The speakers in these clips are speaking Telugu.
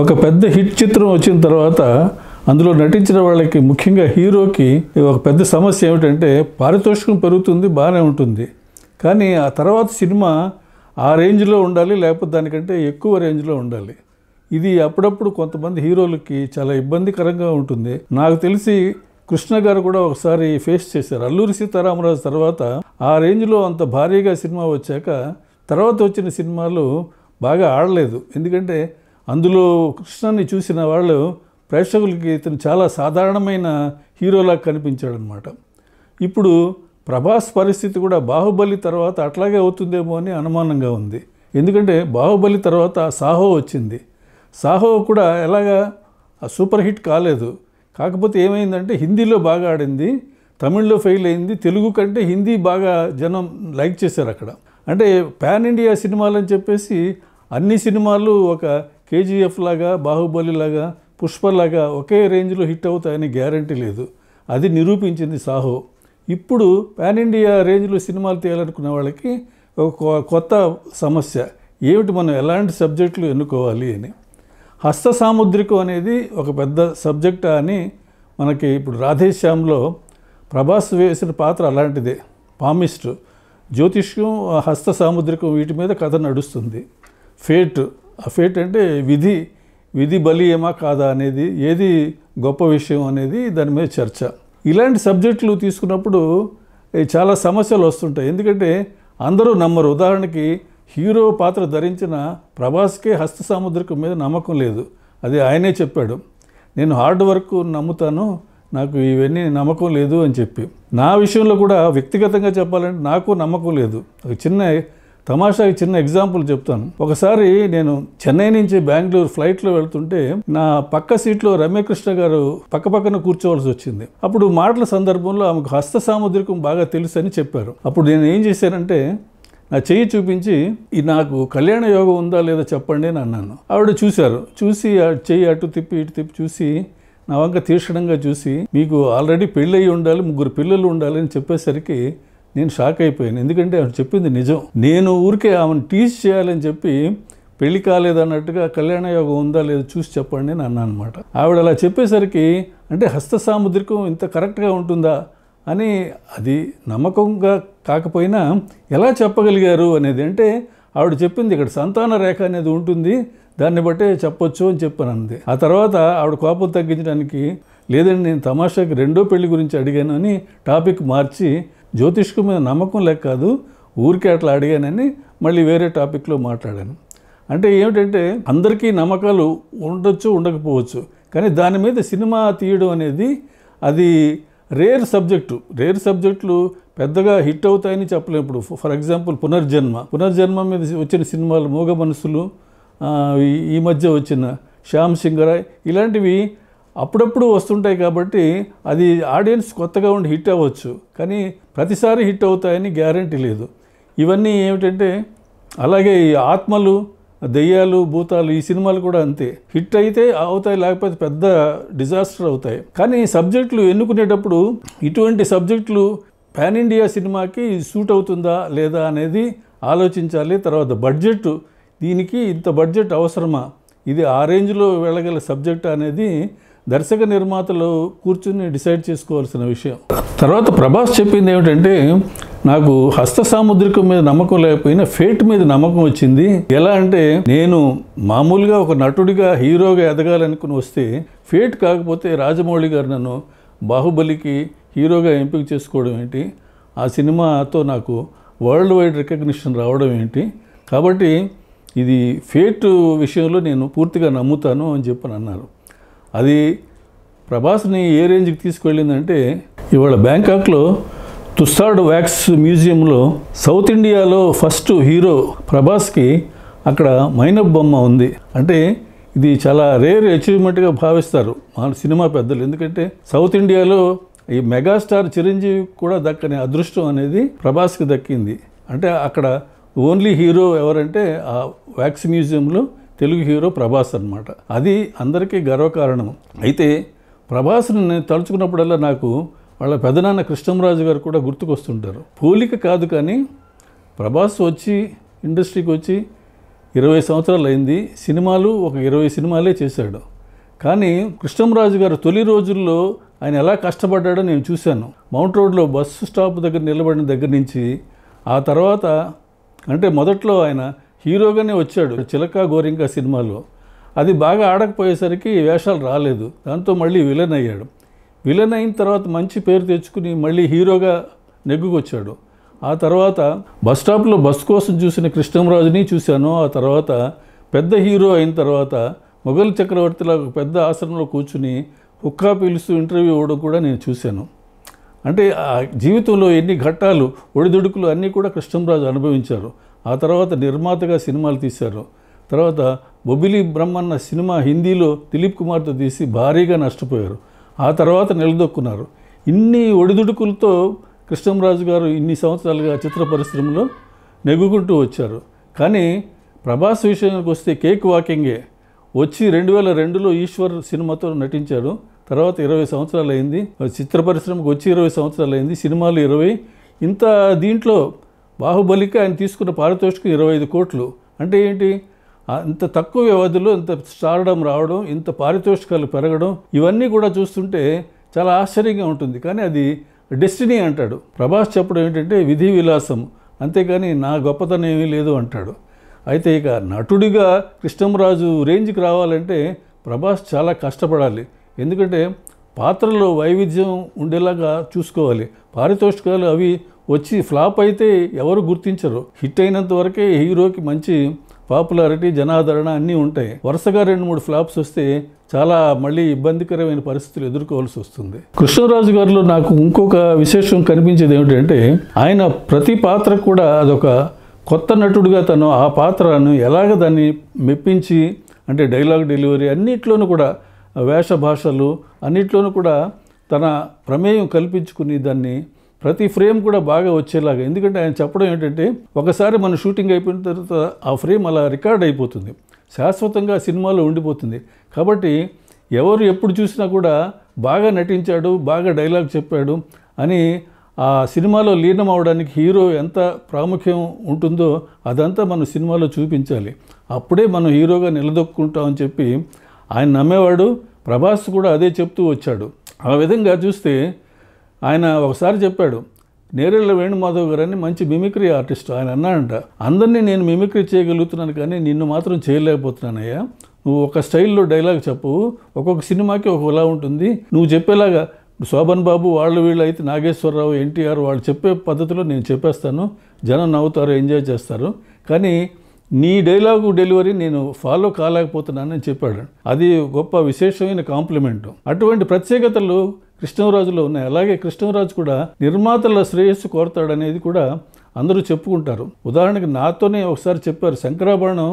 ఒక పెద్ద హిట్ చిత్రం వచ్చిన తర్వాత అందులో నటించిన వాళ్ళకి ముఖ్యంగా హీరోకి ఒక పెద్ద సమస్య ఏమిటంటే పారితోషికం పెరుగుతుంది బాగానే ఉంటుంది కానీ ఆ తర్వాత సినిమా ఆ రేంజ్లో ఉండాలి లేకపోతే దానికంటే ఎక్కువ రేంజ్లో ఉండాలి ఇది అప్పుడప్పుడు కొంతమంది హీరోలకి చాలా ఇబ్బందికరంగా ఉంటుంది నాకు తెలిసి కృష్ణ గారు కూడా ఒకసారి ఫేస్ చేశారు అల్లూరి సీతారామరాజు తర్వాత ఆ రేంజ్లో అంత భారీగా సినిమా వచ్చాక తర్వాత వచ్చిన సినిమాలు బాగా ఆడలేదు ఎందుకంటే అందులో కృష్ణాన్ని చూసిన వాళ్ళు ప్రేక్షకులకి ఇతను చాలా సాధారణమైన హీరోలా కనిపించాడనమాట ఇప్పుడు ప్రభాస్ పరిస్థితి కూడా బాహుబలి తర్వాత అట్లాగే అవుతుందేమో అని అనుమానంగా ఉంది ఎందుకంటే బాహుబలి తర్వాత సాహో వచ్చింది సాహో కూడా ఎలాగా సూపర్ హిట్ కాలేదు కాకపోతే ఏమైందంటే హిందీలో బాగా ఆడింది తమిళ్లో ఫెయిల్ అయింది తెలుగు కంటే హిందీ బాగా జనం లైక్ చేశారు అక్కడ అంటే పాన్ ఇండియా సినిమాలు అని చెప్పేసి అన్ని సినిమాలు ఒక కేజీఎఫ్ లాగా బాహుబలి లాగా పుష్పలాగా ఒకే రేంజ్లో హిట్ అవుతాయని గ్యారంటీ లేదు అది నిరూపించింది సాహో ఇప్పుడు పాన్ ఇండియా రేంజ్లో సినిమాలు తీయాలనుకున్న వాళ్ళకి ఒక కొత్త సమస్య ఏమిటి మనం ఎలాంటి సబ్జెక్టులు ఎన్నుకోవాలి అని హస్త సాముద్రికం అనేది ఒక పెద్ద సబ్జెక్టా అని మనకి ఇప్పుడు రాధేశ్యామ్లో ప్రభాస్ వేసిన పాత్ర అలాంటిదే పామిస్ట్ జ్యోతిష్యం హస్త సాముద్రికం వీటి మీద కథ నడుస్తుంది ఫేట్ అఫేట్ అంటే విధి విధి బలీయమా కాదా అనేది ఏది గొప్ప విషయం అనేది దాని మీద చర్చ ఇలాంటి సబ్జెక్టులు తీసుకున్నప్పుడు చాలా సమస్యలు వస్తుంటాయి ఎందుకంటే అందరూ నమ్మరు ఉదాహరణకి హీరో పాత్ర ధరించిన ప్రభాస్కే హస్త సాముద్రికం మీద నమ్మకం లేదు అది ఆయనే చెప్పాడు నేను హార్డ్ వర్క్ నమ్ముతాను నాకు ఇవన్నీ నమ్మకం లేదు అని చెప్పి నా విషయంలో కూడా వ్యక్తిగతంగా చెప్పాలంటే నాకు నమ్మకం లేదు ఒక చిన్న తమాషాకి చిన్న ఎగ్జాంపుల్ చెప్తాను ఒకసారి నేను చెన్నై నుంచి బెంగళూరు ఫ్లైట్లో వెళ్తుంటే నా పక్క సీట్లో రమ్యకృష్ణ గారు పక్క పక్కన కూర్చోవలసి వచ్చింది అప్పుడు మాటల సందర్భంలో ఆమెకు హస్త సాముద్రికం బాగా తెలుసు అని చెప్పారు అప్పుడు నేను ఏం చేశానంటే నా చెయ్యి చూపించి నాకు కళ్యాణ యోగం ఉందా లేదా చెప్పండి అని అన్నాను ఆవిడ చూశారు చూసి చెయ్యి అటు తిప్పి ఇటు తిప్పి చూసి నా వంక తీక్షణంగా చూసి మీకు ఆల్రెడీ పెళ్ళయి ఉండాలి ముగ్గురు పిల్లలు ఉండాలి అని చెప్పేసరికి నేను షాక్ అయిపోయాను ఎందుకంటే ఆవిడ చెప్పింది నిజం నేను ఊరికే ఆమెను టీచ్ చేయాలని చెప్పి పెళ్లి కాలేదన్నట్టుగా కళ్యాణ యోగం ఉందా లేదా చూసి చెప్పండి అని అన్నా అనమాట ఆవిడ అలా చెప్పేసరికి అంటే హస్త సాముద్రికం ఇంత కరెక్ట్గా ఉంటుందా అని అది నమ్మకంగా కాకపోయినా ఎలా చెప్పగలిగారు అనేది అంటే ఆవిడ చెప్పింది ఇక్కడ సంతాన రేఖ అనేది ఉంటుంది దాన్ని బట్టే చెప్పొచ్చు అని చెప్పాను అంది ఆ తర్వాత ఆవిడ కోపం తగ్గించడానికి లేదండి నేను తమాషాకి రెండో పెళ్లి గురించి అడిగాను అని టాపిక్ మార్చి జ్యోతిష్కు మీద నమ్మకం లేక కాదు ఊరికే అట్లా అడిగానని మళ్ళీ వేరే టాపిక్లో మాట్లాడాను అంటే ఏమిటంటే అందరికీ నమ్మకాలు ఉండొచ్చు ఉండకపోవచ్చు కానీ దాని మీద సినిమా తీయడం అనేది అది రేర్ సబ్జెక్టు రేర్ సబ్జెక్టులు పెద్దగా హిట్ అవుతాయని చెప్పలేము ఇప్పుడు ఫర్ ఎగ్జాంపుల్ పునర్జన్మ పునర్జన్మ మీద వచ్చిన సినిమాలు మూగ మనసులు ఈ మధ్య వచ్చిన శ్యామ్ సింగరాయ్ ఇలాంటివి అప్పుడప్పుడు వస్తుంటాయి కాబట్టి అది ఆడియన్స్ కొత్తగా ఉండి హిట్ అవ్వచ్చు కానీ ప్రతిసారి హిట్ అవుతాయని గ్యారంటీ లేదు ఇవన్నీ ఏమిటంటే అలాగే ఈ ఆత్మలు దెయ్యాలు భూతాలు ఈ సినిమాలు కూడా అంతే హిట్ అయితే అవుతాయి లేకపోతే పెద్ద డిజాస్టర్ అవుతాయి కానీ సబ్జెక్టులు ఎన్నుకునేటప్పుడు ఇటువంటి సబ్జెక్టులు పాన్ ఇండియా సినిమాకి సూట్ అవుతుందా లేదా అనేది ఆలోచించాలి తర్వాత బడ్జెట్ దీనికి ఇంత బడ్జెట్ అవసరమా ఇది ఆ రేంజ్లో వెళ్ళగల సబ్జెక్ట్ అనేది దర్శక నిర్మాతలు కూర్చుని డిసైడ్ చేసుకోవాల్సిన విషయం తర్వాత ప్రభాస్ చెప్పింది ఏమిటంటే నాకు హస్త సాముద్రికం మీద నమ్మకం లేకపోయినా ఫేట్ మీద నమ్మకం వచ్చింది ఎలా అంటే నేను మామూలుగా ఒక నటుడిగా హీరోగా ఎదగాలనుకుని వస్తే ఫేట్ కాకపోతే రాజమౌళి గారు నన్ను బాహుబలికి హీరోగా ఎంపిక చేసుకోవడం ఏంటి ఆ సినిమాతో నాకు వరల్డ్ వైడ్ రికగ్నిషన్ రావడం ఏంటి కాబట్టి ఇది ఫేట్ విషయంలో నేను పూర్తిగా నమ్ముతాను అని చెప్పని అన్నారు అది ప్రభాస్ని ఏ రేంజ్కి తీసుకువెళ్ళిందంటే ఇవాళ బ్యాంకాక్లో తుస్సాడ్ వ్యాక్స్ మ్యూజియంలో సౌత్ ఇండియాలో ఫస్ట్ హీరో ప్రభాస్కి అక్కడ మైనప్ బొమ్మ ఉంది అంటే ఇది చాలా రేర్ అచీవ్మెంట్గా భావిస్తారు మా సినిమా పెద్దలు ఎందుకంటే సౌత్ ఇండియాలో ఈ మెగాస్టార్ చిరంజీవి కూడా దక్కని అదృష్టం అనేది ప్రభాస్కి దక్కింది అంటే అక్కడ ఓన్లీ హీరో ఎవరంటే ఆ వ్యాక్స్ మ్యూజియంలో తెలుగు హీరో ప్రభాస్ అనమాట అది అందరికీ గర్వకారణం అయితే ప్రభాస్ని నేను తలుచుకున్నప్పుడల్లా నాకు వాళ్ళ పెదనాన్న కృష్ణంరాజు గారు కూడా గుర్తుకొస్తుంటారు పోలిక కాదు కానీ ప్రభాస్ వచ్చి ఇండస్ట్రీకి వచ్చి ఇరవై సంవత్సరాలు అయింది సినిమాలు ఒక ఇరవై సినిమాలే చేశాడు కానీ కృష్ణంరాజు గారు తొలి రోజుల్లో ఆయన ఎలా కష్టపడ్డాడో నేను చూశాను మౌంట్ రోడ్లో బస్సు స్టాప్ దగ్గర నిలబడిన దగ్గర నుంచి ఆ తర్వాత అంటే మొదట్లో ఆయన హీరోగానే వచ్చాడు చిలక గోరింక సినిమాలో అది బాగా ఆడకపోయేసరికి వేషాలు రాలేదు దాంతో మళ్ళీ విలన్ అయ్యాడు విలన్ అయిన తర్వాత మంచి పేరు తెచ్చుకుని మళ్ళీ హీరోగా నెగ్గుకొచ్చాడు ఆ తర్వాత బస్ స్టాప్లో బస్ కోసం చూసిన కృష్ణంరాజుని చూశాను ఆ తర్వాత పెద్ద హీరో అయిన తర్వాత మొఘల్ చక్రవర్తిలో ఒక పెద్ద ఆసనంలో కూర్చుని హుక్కా పిలుస్తూ ఇంటర్వ్యూ ఇవ్వడం కూడా నేను చూశాను అంటే ఆ జీవితంలో ఎన్ని ఘట్టాలు ఒడిదుడుకులు అన్నీ కూడా కృష్ణంరాజు అనుభవించారు ఆ తర్వాత నిర్మాతగా సినిమాలు తీశారు తర్వాత బొబిలి బ్రహ్మన్న సినిమా హిందీలో దిలీప్ కుమార్తో తీసి భారీగా నష్టపోయారు ఆ తర్వాత నిలదొక్కున్నారు ఇన్ని ఒడిదుడుకులతో కృష్ణంరాజు గారు ఇన్ని సంవత్సరాలుగా చిత్ర పరిశ్రమలో నెగ్గుకుంటూ వచ్చారు కానీ ప్రభాస్ విషయానికి వస్తే కేక్ వాకింగే వచ్చి రెండు వేల రెండులో ఈశ్వర్ సినిమాతో నటించాడు తర్వాత ఇరవై సంవత్సరాలు అయింది చిత్ర పరిశ్రమకు వచ్చి ఇరవై సంవత్సరాలు అయింది సినిమాలు ఇరవై ఇంత దీంట్లో బాహుబలికి ఆయన తీసుకున్న పారితోషికం ఇరవై ఐదు కోట్లు అంటే ఏంటి అంత తక్కువ వ్యవధిలో ఇంత స్టార్డం రావడం ఇంత పారితోషికాలు పెరగడం ఇవన్నీ కూడా చూస్తుంటే చాలా ఆశ్చర్యంగా ఉంటుంది కానీ అది డెస్టినీ అంటాడు ప్రభాస్ చెప్పడం ఏంటంటే విధి విలాసం అంతేకాని నా గొప్పతనం ఏమీ లేదు అంటాడు అయితే ఇక నటుడిగా కృష్ణంరాజు రేంజ్కి రావాలంటే ప్రభాస్ చాలా కష్టపడాలి ఎందుకంటే పాత్రలో వైవిధ్యం ఉండేలాగా చూసుకోవాలి పారితోషికాలు అవి వచ్చి ఫ్లాప్ అయితే ఎవరు గుర్తించరు హిట్ అయినంత వరకే హీరోకి మంచి పాపులారిటీ జనాదరణ అన్నీ ఉంటాయి వరుసగా రెండు మూడు ఫ్లాప్స్ వస్తే చాలా మళ్ళీ ఇబ్బందికరమైన పరిస్థితులు ఎదుర్కోవాల్సి వస్తుంది కృష్ణరాజు గారిలో నాకు ఇంకొక విశేషం కనిపించేది ఏమిటంటే ఆయన ప్రతి పాత్ర కూడా అదొక కొత్త నటుడిగా తను ఆ పాత్రను ఎలాగ దాన్ని మెప్పించి అంటే డైలాగ్ డెలివరీ అన్నిట్లోనూ కూడా వేష భాషలు అన్నిట్లోనూ కూడా తన ప్రమేయం కల్పించుకుని దాన్ని ప్రతి ఫ్రేమ్ కూడా బాగా వచ్చేలాగా ఎందుకంటే ఆయన చెప్పడం ఏంటంటే ఒకసారి మన షూటింగ్ అయిపోయిన తర్వాత ఆ ఫ్రేమ్ అలా రికార్డ్ అయిపోతుంది శాశ్వతంగా సినిమాలో ఉండిపోతుంది కాబట్టి ఎవరు ఎప్పుడు చూసినా కూడా బాగా నటించాడు బాగా డైలాగ్ చెప్పాడు అని ఆ సినిమాలో లీనం అవడానికి హీరో ఎంత ప్రాముఖ్యం ఉంటుందో అదంతా మనం సినిమాలో చూపించాలి అప్పుడే మనం హీరోగా నిలదొక్కుంటామని చెప్పి ఆయన నమ్మేవాడు ప్రభాస్ కూడా అదే చెప్తూ వచ్చాడు ఆ విధంగా చూస్తే ఆయన ఒకసారి చెప్పాడు నేరెళ్ళ వేణుమాధవ్ గారని మంచి మిమిక్రీ ఆర్టిస్ట్ ఆయన అన్నాడంట అందరినీ నేను మిమిక్రీ చేయగలుగుతున్నాను కానీ నిన్ను మాత్రం చేయలేకపోతున్నానయ్యా నువ్వు ఒక స్టైల్లో డైలాగ్ చెప్పు ఒక్కొక్క సినిమాకి ఒకలా ఉంటుంది నువ్వు చెప్పేలాగా శోభన్ బాబు వాళ్ళు వీళ్ళు అయితే నాగేశ్వరరావు ఎన్టీఆర్ వాళ్ళు చెప్పే పద్ధతిలో నేను చెప్పేస్తాను జనం నవ్వుతారు ఎంజాయ్ చేస్తారు కానీ నీ డైలాగు డెలివరీ నేను ఫాలో కాలేకపోతున్నానని చెప్పాడు అది గొప్ప విశేషమైన కాంప్లిమెంట్ అటువంటి ప్రత్యేకతలు కృష్ణరాజులో ఉన్నాయి అలాగే కృష్ణరాజు కూడా నిర్మాతల శ్రేయస్సు కోరతాడనేది కూడా అందరూ చెప్పుకుంటారు ఉదాహరణకి నాతోనే ఒకసారి చెప్పారు శంకరాభరణం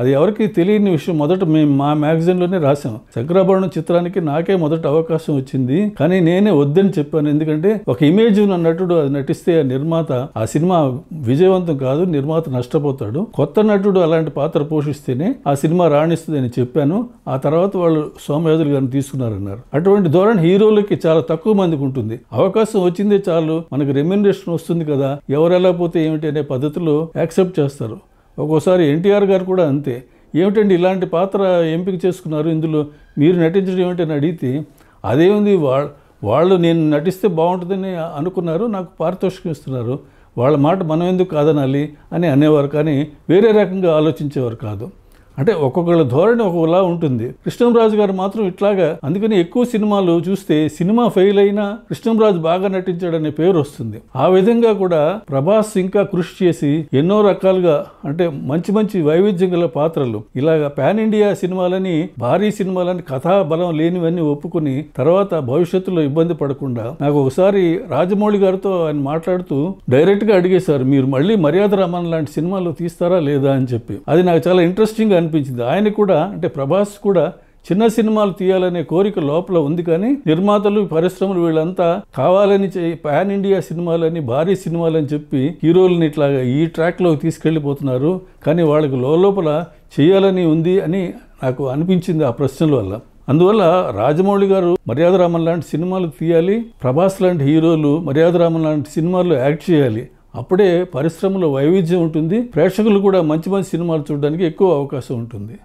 అది ఎవరికి తెలియని విషయం మొదట మేము మా మ్యాగజైన్లోనే రాసాం శంకరాభరణం చిత్రానికి నాకే మొదట అవకాశం వచ్చింది కానీ నేనే వద్దని చెప్పాను ఎందుకంటే ఒక ఇమేజ్ ఉన్న నటుడు అది నటిస్తే ఆ నిర్మాత ఆ సినిమా విజయవంతం కాదు నిర్మాత నష్టపోతాడు కొత్త నటుడు అలాంటి పాత్ర పోషిస్తేనే ఆ సినిమా రాణిస్తుందని చెప్పాను ఆ తర్వాత వాళ్ళు సోమయాజులు గారిని తీసుకున్నారన్నారు అటువంటి ధోరణి హీరోలకి చాలా తక్కువ మందికి ఉంటుంది అవకాశం వచ్చిందే చాలు మనకు రెమ్యూనరేషన్ వస్తుంది కదా ఎవరు ఎలా పోతే ఏమిటి అనే పద్ధతిలో యాక్సెప్ట్ చేస్తారు ఒక్కోసారి ఎన్టీఆర్ గారు కూడా అంతే ఏమిటండి ఇలాంటి పాత్ర ఎంపిక చేసుకున్నారు ఇందులో మీరు నటించడం ఏమిటని అడిగితే అదేముంది వా వాళ్ళు నేను నటిస్తే బాగుంటుందని అనుకున్నారు నాకు పారితోషికం ఇస్తున్నారు వాళ్ళ మాట మనం ఎందుకు కాదనాలి అని అనేవారు కానీ వేరే రకంగా ఆలోచించేవారు కాదు అంటే ఒక్కొక్కళ్ళ ధోరణి ఒక్కొక్కలా ఉంటుంది కృష్ణంరాజు గారు మాత్రం ఇట్లాగా అందుకని ఎక్కువ సినిమాలు చూస్తే సినిమా ఫెయిల్ అయినా కృష్ణంరాజు బాగా నటించాడనే పేరు వస్తుంది ఆ విధంగా కూడా ప్రభాస్ ఇంకా కృషి చేసి ఎన్నో రకాలుగా అంటే మంచి మంచి వైవిధ్యం గల పాత్రలు ఇలాగ పాన్ ఇండియా సినిమాలని భారీ సినిమాలని కథా బలం లేనివన్నీ ఒప్పుకుని తర్వాత భవిష్యత్తులో ఇబ్బంది పడకుండా నాకు ఒకసారి రాజమౌళి గారితో ఆయన మాట్లాడుతూ డైరెక్ట్గా అడిగేశారు మీరు మళ్ళీ మర్యాద రామన్ లాంటి సినిమాలు తీస్తారా లేదా అని చెప్పి అది నాకు చాలా ఇంట్రెస్టింగ్ అని అనిపించింది ఆయన కూడా అంటే ప్రభాస్ కూడా చిన్న సినిమాలు తీయాలనే కోరిక లోపల ఉంది కానీ నిర్మాతలు పరిశ్రమలు వీళ్ళంతా కావాలని పాన్ ఇండియా సినిమాలని భారీ సినిమాలని చెప్పి హీరోలని ఇట్లాగా ఈ ట్రాక్లోకి తీసుకెళ్ళిపోతున్నారు కానీ వాళ్ళకి లోపల చేయాలని ఉంది అని నాకు అనిపించింది ఆ ప్రశ్నల వల్ల అందువల్ల రాజమౌళి గారు మర్యాదరామన్ లాంటి సినిమాలు తీయాలి ప్రభాస్ లాంటి హీరోలు మర్యాదరామన్ లాంటి సినిమాలు యాక్ట్ చేయాలి అప్పుడే పరిశ్రమలో వైవిధ్యం ఉంటుంది ప్రేక్షకులు కూడా మంచి మంచి సినిమాలు చూడడానికి ఎక్కువ అవకాశం ఉంటుంది